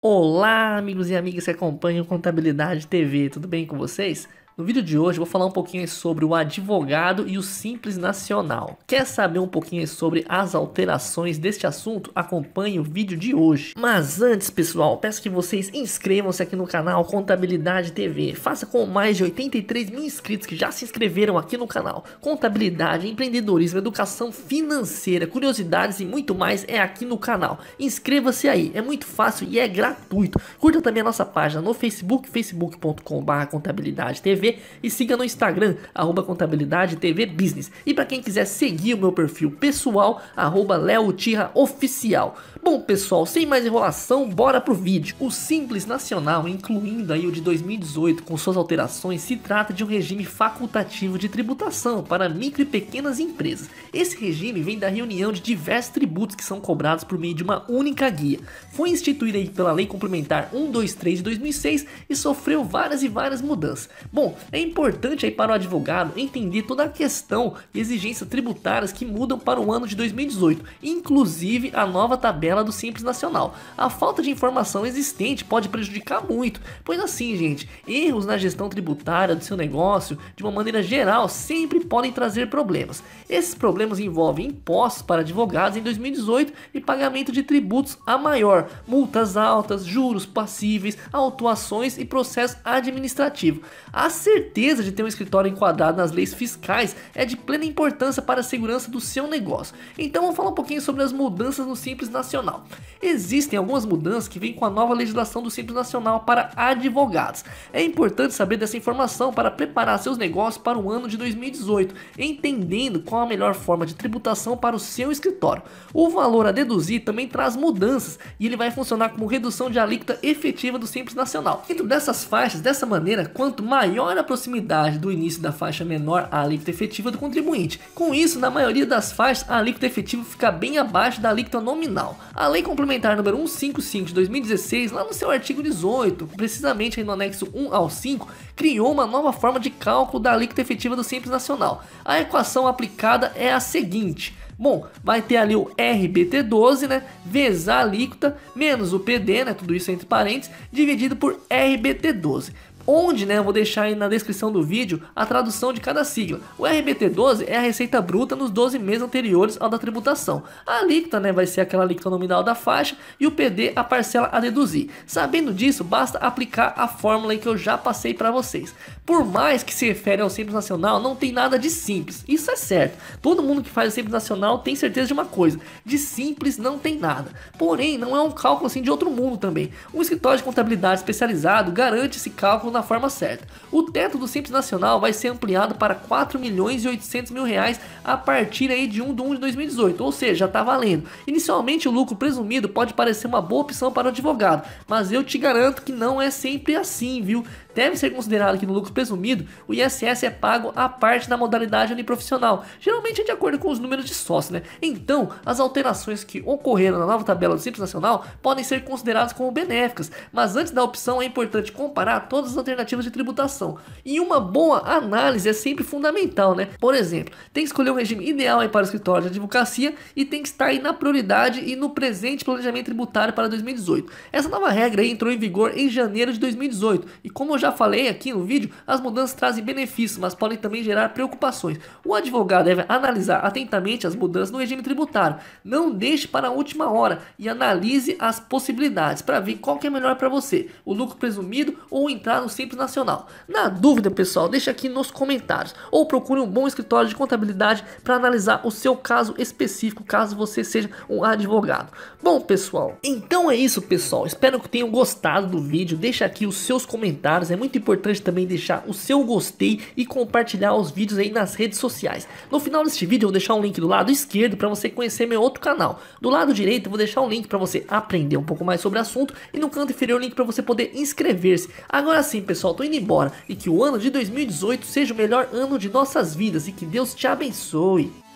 Olá, amigos e amigas que acompanham Contabilidade TV, tudo bem com vocês? No vídeo de hoje vou falar um pouquinho sobre o advogado e o Simples Nacional. Quer saber um pouquinho sobre as alterações deste assunto? Acompanhe o vídeo de hoje. Mas antes, pessoal, peço que vocês inscrevam-se aqui no canal Contabilidade TV. Faça com mais de 83 mil inscritos que já se inscreveram aqui no canal. Contabilidade, empreendedorismo, educação financeira, curiosidades e muito mais é aqui no canal. Inscreva-se aí, é muito fácil e é gratuito. Curta também a nossa página no Facebook, facebook.com/contabilidade TV e siga no Instagram, arroba Contabilidade TV Business. E para quem quiser seguir o meu perfil pessoal, arroba Oficial. Bom pessoal, sem mais enrolação, bora pro vídeo. O Simples Nacional, incluindo aí o de 2018 com suas alterações, se trata de um regime facultativo de tributação para micro e pequenas empresas. Esse regime vem da reunião de diversos tributos que são cobrados por meio de uma única guia. Foi instituída aí pela Lei Complementar 123 de 2006 e sofreu várias e várias mudanças. Bom, é importante aí para o advogado entender toda a questão e exigências tributárias que mudam para o ano de 2018, inclusive a nova tabela do Simples Nacional. A falta de informação existente pode prejudicar muito, pois assim, gente, erros na gestão tributária do seu negócio, de uma maneira geral, sempre podem trazer problemas. Esses problemas envolvem impostos para advogados em 2018 e pagamento de tributos a maior, multas altas, juros passíveis, autuações e processo administrativo. A certeza de ter um escritório enquadrado nas leis fiscais é de plena importância para a segurança do seu negócio. Então vamos falar um pouquinho sobre as mudanças no Simples Nacional. Existem algumas mudanças que vêm com a nova legislação do Simples Nacional para advogados. É importante saber dessa informação para preparar seus negócios para o ano de 2018, entendendo qual a melhor forma de tributação para o seu escritório. O valor a deduzir também traz mudanças e ele vai funcionar como redução de alíquota efetiva do Simples Nacional. Dentro dessas faixas, dessa maneira, quanto maior maior a proximidade do início da faixa menor a alíquota efetiva do contribuinte. Com isso, na maioria das faixas, a alíquota efetiva fica bem abaixo da alíquota nominal. A Lei Complementar número 155 de 2016, lá no seu artigo 18, precisamente no anexo 1 ao 5, criou uma nova forma de cálculo da alíquota efetiva do Simples Nacional. A equação aplicada é a seguinte. Bom, vai ter ali o RBT12, né? Vezes a alíquota, menos o PD, né? Tudo isso entre parênteses, dividido por RBT12 onde né, eu vou deixar aí na descrição do vídeo a tradução de cada sigla. O RBT12 é a receita bruta nos 12 meses anteriores ao da tributação. A alíquota né, vai ser aquela alíquota nominal da faixa e o PD a parcela a deduzir. Sabendo disso, basta aplicar a fórmula que eu já passei para vocês. Por mais que se refere ao Simples Nacional, não tem nada de simples, isso é certo. Todo mundo que faz o Simples Nacional tem certeza de uma coisa, de simples não tem nada. Porém, não é um cálculo assim de outro mundo também. Um escritório de contabilidade especializado garante esse cálculo na forma certa. O teto do Simples Nacional vai ser ampliado para 4 milhões e 800 mil reais a partir aí de 1 de 1 de 2018, ou seja, já está valendo. Inicialmente o lucro presumido pode parecer uma boa opção para o advogado, mas eu te garanto que não é sempre assim, viu? deve ser considerado que no lucro presumido o ISS é pago à parte da modalidade uniprofissional, geralmente é de acordo com os números de sócio, né? Então, as alterações que ocorreram na nova tabela do Simples Nacional podem ser consideradas como benéficas, mas antes da opção é importante comparar todas as alternativas de tributação. E uma boa análise é sempre fundamental, né? Por exemplo, tem que escolher um regime ideal para o escritório de advocacia e tem que estar aí na prioridade e no presente planejamento tributário para 2018. Essa nova regra entrou em vigor em janeiro de 2018 e como eu já já falei aqui no vídeo, as mudanças trazem benefícios, mas podem também gerar preocupações. O advogado deve analisar atentamente as mudanças no regime tributário. Não deixe para a última hora e analise as possibilidades para ver qual que é melhor para você, o lucro presumido ou entrar no Simples Nacional. Na dúvida, pessoal, deixe aqui nos comentários ou procure um bom escritório de contabilidade para analisar o seu caso específico, caso você seja um advogado. Bom, pessoal, então é isso, pessoal. Espero que tenham gostado do vídeo. deixe aqui os seus comentários, é muito importante também deixar o seu gostei e compartilhar os vídeos aí nas redes sociais. No final deste vídeo eu vou deixar um link do lado esquerdo para você conhecer meu outro canal. Do lado direito eu vou deixar um link para você aprender um pouco mais sobre o assunto e no canto inferior o link para você poder inscrever-se. Agora sim pessoal, tô indo embora e que o ano de 2018 seja o melhor ano de nossas vidas e que Deus te abençoe.